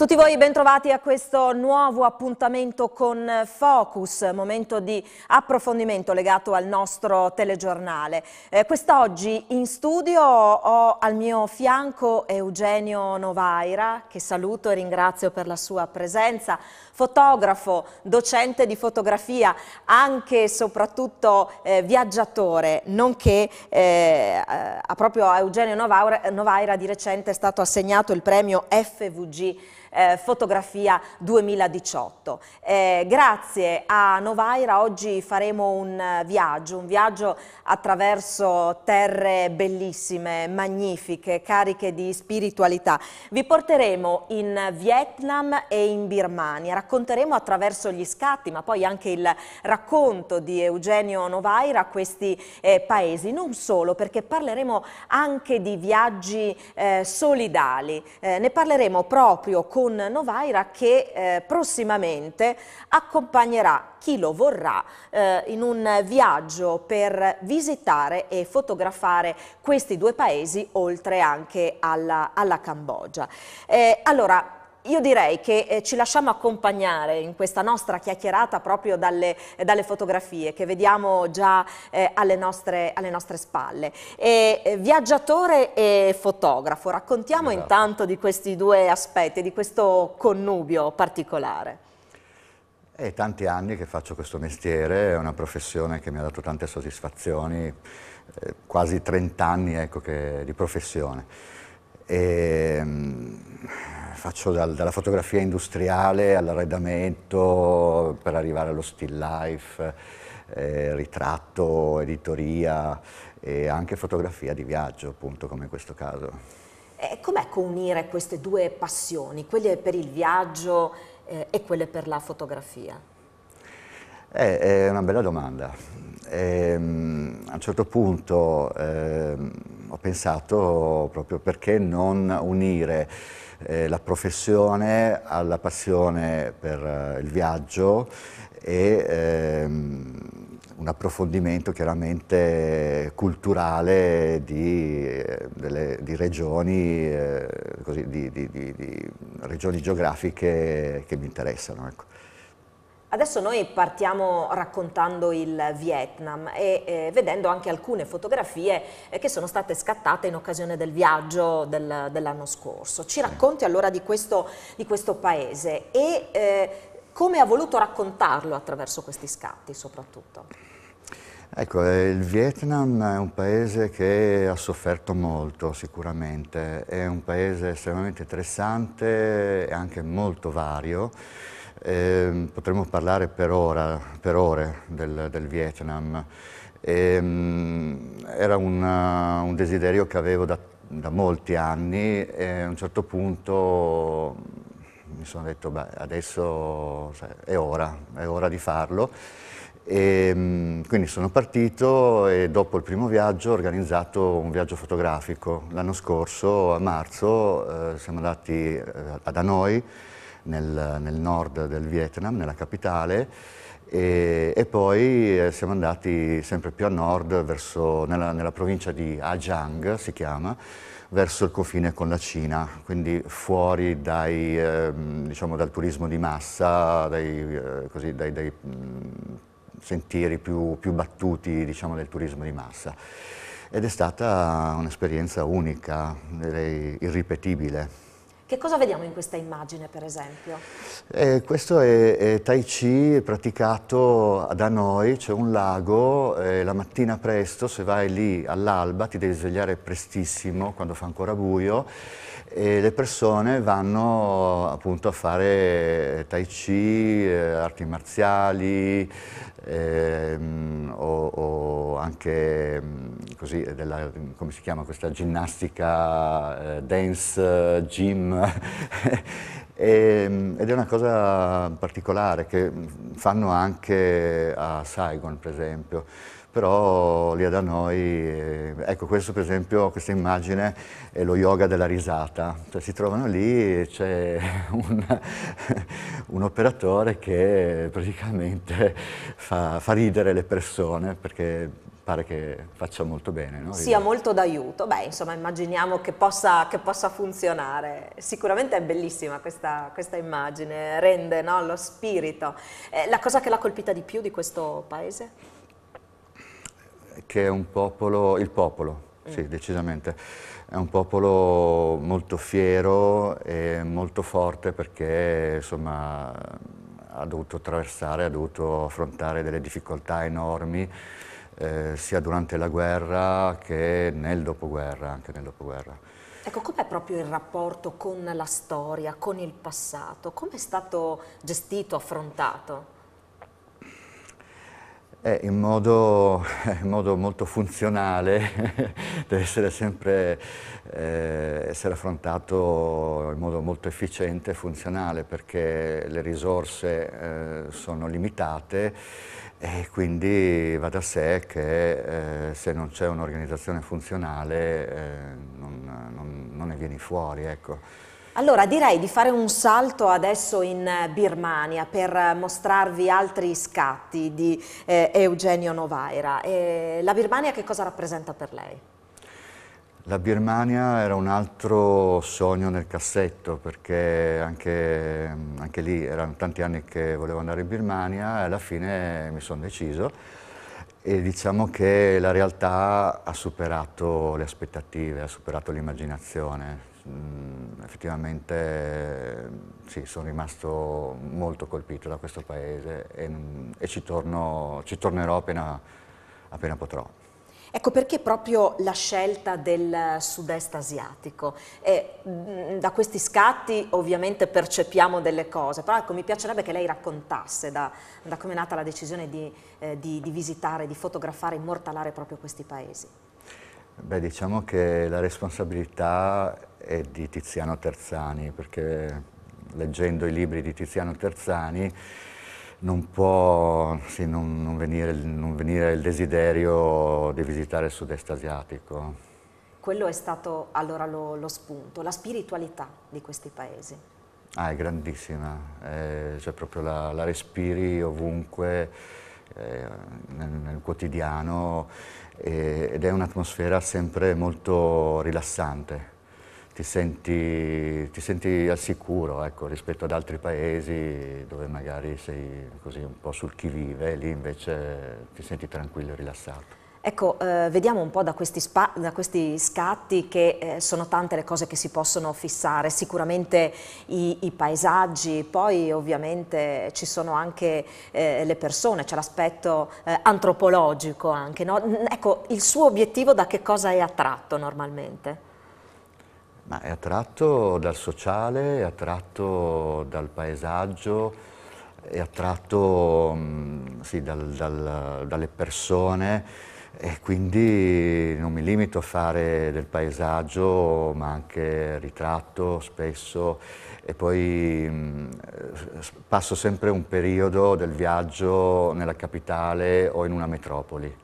tutti voi bentrovati a questo nuovo appuntamento con Focus, momento di approfondimento legato al nostro telegiornale. Eh, Quest'oggi in studio ho al mio fianco Eugenio Novaira, che saluto e ringrazio per la sua presenza, fotografo, docente di fotografia, anche e soprattutto eh, viaggiatore, nonché eh, a proprio Eugenio Novaira, Novaira di recente è stato assegnato il premio FVG eh, Fotografia 2018. Eh, grazie a Novaira oggi faremo un eh, viaggio, un viaggio attraverso terre bellissime, magnifiche, cariche di spiritualità. Vi porteremo in Vietnam e in Birmania, racconteremo attraverso gli scatti, ma poi anche il racconto di Eugenio Novaira questi eh, paesi, non solo perché parleremo anche di viaggi eh, solidali, eh, ne parleremo proprio con con Novaira che eh, prossimamente accompagnerà chi lo vorrà eh, in un viaggio per visitare e fotografare questi due paesi oltre anche alla, alla Cambogia. Eh, allora, io direi che eh, ci lasciamo accompagnare in questa nostra chiacchierata proprio dalle, eh, dalle fotografie che vediamo già eh, alle, nostre, alle, nostre, spalle. E, eh, viaggiatore e fotografo, raccontiamo esatto. intanto di questi due aspetti, di questo connubio particolare. È tanti anni che faccio questo mestiere, è una professione che mi ha dato tante soddisfazioni, eh, quasi 30 anni ecco, che, di professione. E, ehm, faccio dal, dalla fotografia industriale all'arredamento per arrivare allo still life, eh, ritratto, editoria e anche fotografia di viaggio, appunto, come in questo caso. E com'è unire queste due passioni, quelle per il viaggio eh, e quelle per la fotografia? Eh, è una bella domanda. Ehm, a un certo punto ehm, ho pensato proprio perché non unire eh, la professione alla passione per eh, il viaggio e ehm, un approfondimento chiaramente culturale di, eh, delle, di, regioni, eh, così, di, di regioni, geografiche che mi interessano. Ecco. Adesso noi partiamo raccontando il Vietnam e eh, vedendo anche alcune fotografie eh, che sono state scattate in occasione del viaggio del, dell'anno scorso. Ci racconti allora di questo, di questo paese e eh, come ha voluto raccontarlo attraverso questi scatti soprattutto? Ecco, eh, il Vietnam è un paese che ha sofferto molto sicuramente, è un paese estremamente interessante e anche molto vario eh, potremmo parlare per, ora, per ore del, del Vietnam. Eh, era una, uh, un desiderio che avevo da, da, molti anni e a un certo punto mi sono detto beh, adesso cioè, è ora, è ora di farlo. E, ehm, quindi sono partito e dopo il primo viaggio ho organizzato un viaggio fotografico. L'anno scorso, a marzo, eh, siamo andati eh, ad Hanoi nel, nel nord del Vietnam, nella capitale, e, e, poi eh, siamo andati sempre più a nord, verso, nella, nella, provincia di Ajiang, si chiama, verso il confine con la Cina, quindi fuori dai, eh, diciamo, dal turismo di massa, dai, eh, così, dai, dai mh, mm, sentieri più, più battuti diciamo, del turismo di massa. Ed è stata un'esperienza unica, direi irripetibile. Che cosa vediamo in questa immagine per esempio? Eh, questo è, è, Tai Chi praticato da noi, c'è un lago, eh, la mattina presto se vai lì all'alba ti devi svegliare prestissimo quando fa ancora buio e le persone vanno appunto a fare Tai Chi, eh, arti marziali ehm, o, o, anche mm, così, della, come si chiama questa ginnastica, eh, dance, gym, Ehm, ed è una cosa particolare che fanno anche a Saigon, per esempio però lì da noi, eh, ecco questo per esempio, questa immagine è lo yoga della risata, cioè si trovano lì e c'è un, un, operatore che praticamente fa, fa, ridere le persone perché pare che faccia molto bene. No? Sia molto d'aiuto, beh insomma immaginiamo che possa, che possa funzionare, sicuramente è bellissima questa, questa immagine, rende no, lo spirito. Eh, la cosa che l'ha colpita di più di questo paese? Che è un popolo, il popolo, mm. sì decisamente, è un popolo molto fiero e molto forte perché insomma ha dovuto attraversare, ha dovuto affrontare delle difficoltà enormi eh, sia durante la guerra che nel dopoguerra, anche nel dopoguerra. Ecco, com'è proprio il rapporto con la storia, con il passato? Come è stato gestito, affrontato? Eh, in, modo, in, modo, molto funzionale, deve essere sempre eh, essere affrontato in modo molto efficiente e funzionale perché le risorse eh, sono limitate e quindi va da sé che eh, se non c'è un'organizzazione funzionale eh, non, non, non, ne vieni fuori. Ecco. Allora direi di fare un salto adesso in Birmania per mostrarvi altri scatti di eh, Eugenio Novaira. la Birmania che cosa rappresenta per lei? La Birmania era un altro sogno nel cassetto perché anche, anche, lì erano tanti anni che volevo andare in Birmania e alla fine mi sono deciso e diciamo che la realtà ha superato le aspettative, ha superato l'immaginazione. Mm, effettivamente sì, sono rimasto molto colpito da questo paese e, mm, e ci, torno, ci tornerò appena, appena potrò. Ecco perché proprio la scelta del sud-est asiatico. E, eh, mh, mm, da questi scatti ovviamente percepiamo delle cose, però ecco, mi piacerebbe che lei raccontasse da, da come è nata la decisione di, eh, di, di visitare, di fotografare, immortalare proprio questi paesi. Beh, diciamo che la responsabilità è di Tiziano Terzani, perché leggendo i libri di Tiziano Terzani non può sì, non, non, venire, non venire il desiderio di visitare il sud-est asiatico. Quello è stato allora lo, lo, spunto, la spiritualità di questi paesi. Ah, è grandissima, eh, cioè proprio la, la respiri ovunque eh, nel, nel, quotidiano eh, ed è un'atmosfera sempre molto rilassante ti senti, ti senti al sicuro ecco, rispetto ad altri paesi dove magari sei così un po' sul chi vive, lì invece ti senti tranquillo e rilassato. Ecco, eh, vediamo un po' da questi, da questi scatti che eh, sono tante le cose che si possono fissare, sicuramente i, i paesaggi, poi ovviamente ci sono anche eh, le persone, c'è l'aspetto eh, antropologico anche. No? Ecco, il suo obiettivo da che cosa è attratto normalmente? Ma è attratto dal sociale, è attratto dal paesaggio, è attratto mm, sì, dal, dal, dalle persone e quindi non mi limito a fare del paesaggio ma anche ritratto spesso e poi mm, passo sempre un periodo del viaggio nella capitale o in una metropoli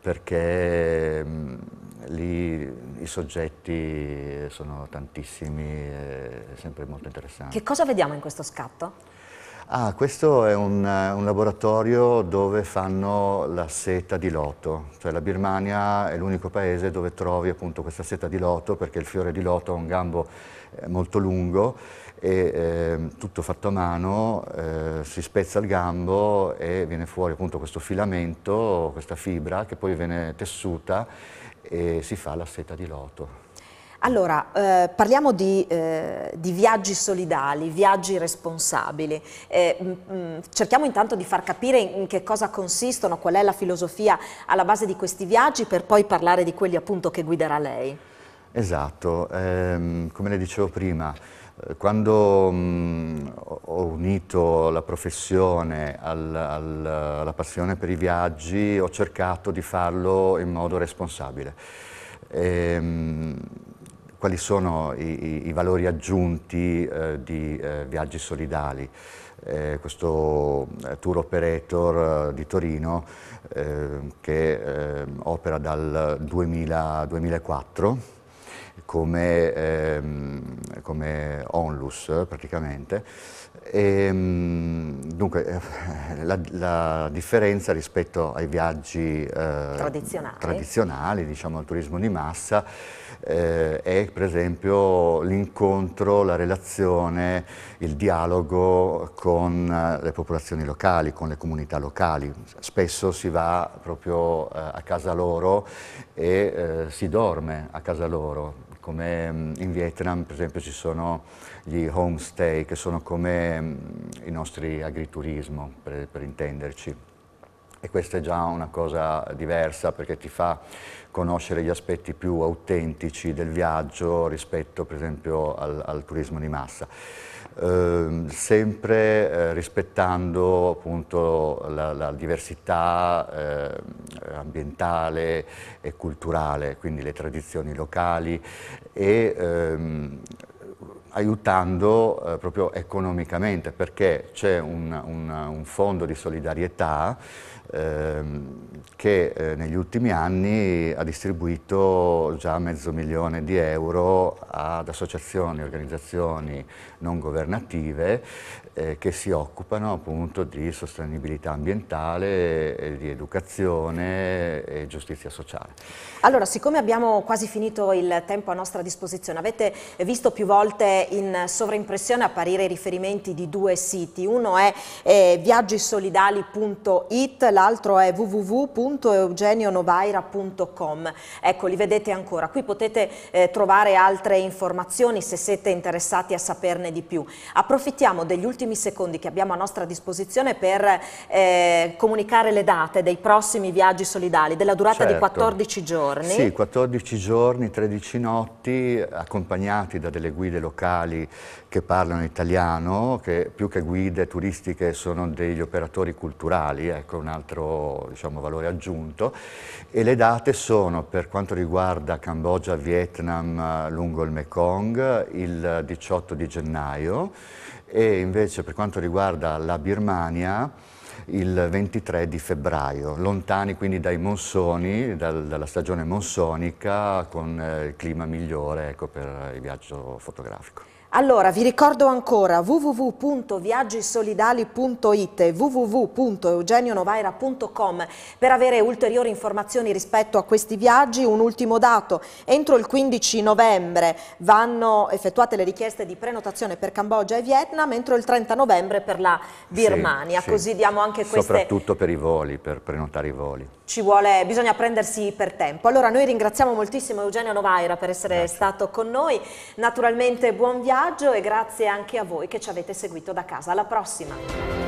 perché mh, lì i soggetti sono tantissimi, è sempre molto interessante. Che cosa vediamo in questo scatto? Ah, questo è un, un, laboratorio dove fanno la seta di loto, cioè la Birmania è l'unico paese dove trovi appunto questa seta di loto perché il fiore di loto ha un gambo eh, molto lungo e eh, tutto fatto a mano, eh, si spezza il gambo e viene fuori appunto questo filamento, questa fibra che poi viene tessuta e si fa la seta di loto. Allora, eh, parliamo di, eh, di, viaggi solidali, viaggi responsabili. Eh, mh, mh, cerchiamo intanto di far capire in che cosa consistono, qual è la filosofia alla base di questi viaggi, per poi parlare di quelli appunto che guiderà lei. Esatto, ehm, come le dicevo prima, quando mh, mm, ho unito la professione al, al, alla passione per i viaggi ho cercato di farlo in modo responsabile. E, ehm, mh, quali sono i, i valori aggiunti eh, di eh, viaggi solidali? Eh, questo eh, tour operator eh, di Torino ehm, che ehm, opera dal 2000, 2004 come ehm, come onlus praticamente. E, ehm, dunque eh, la, la, differenza rispetto ai viaggi eh, tradizionali. tradizionali. diciamo al turismo di massa, eh, è per esempio l'incontro, la relazione, il dialogo con eh, le popolazioni locali, con le comunità locali. Spesso si va proprio eh, a casa loro e eh, si dorme a casa loro come mm, in Vietnam per esempio ci sono gli homestay che sono come mm, i nostri agriturismo per, per intenderci e questa è già una cosa diversa perché ti fa conoscere gli aspetti più autentici del viaggio rispetto per esempio al, al turismo di massa. Ehm, sempre eh, rispettando appunto la, la diversità eh, ambientale e culturale, quindi le tradizioni locali e ehm, aiutando eh, proprio economicamente perché c'è un, un, un, fondo di solidarietà ehm, che eh, negli ultimi anni ha distribuito già mezzo milione di euro ad associazioni, organizzazioni non governative eh, che si occupano appunto di sostenibilità ambientale, eh, di educazione e giustizia sociale. Allora, siccome abbiamo quasi finito il tempo a nostra disposizione, avete visto più volte in sovraimpressione apparire i riferimenti di due siti, uno è eh, viaggisolidali.it, l'altro è www.eugenionovaira.com. Ecco, li vedete ancora. Qui potete eh, trovare altre informazioni se siete interessati a saperne di più. Approfittiamo degli ultimi secondi che abbiamo a nostra disposizione per eh, comunicare le date dei prossimi viaggi solidali, della durata certo. di 14 giorni. Sì, 14 giorni, 13 notti, accompagnati da delle guide locali che parlano italiano, che più che guide turistiche sono degli operatori culturali, ecco un altro altro diciamo, valore aggiunto e le date sono per quanto riguarda Cambogia, Vietnam eh, lungo il Mekong il 18 di gennaio e invece per quanto riguarda la Birmania il 23 di febbraio, lontani quindi dai monsoni, dal, dalla stagione monsonica con eh, il clima migliore ecco, per il viaggio fotografico. Allora, vi ricordo ancora www.viaggisolidali.it e www.eugenionovaira.com per avere ulteriori informazioni rispetto a questi viaggi. Un ultimo dato, entro il 15 novembre vanno effettuate le richieste di prenotazione per Cambogia e Vietnam, entro il 30 novembre per la Birmania, sì, così diamo anche queste... Soprattutto per i voli, per prenotare i voli. Ci vuole, bisogna prendersi per tempo. Allora noi ringraziamo moltissimo Eugenio Novaira per essere Grazie. stato con noi, naturalmente buon viaggio coraggio e grazie anche a voi che ci avete seguito da casa. Alla prossima!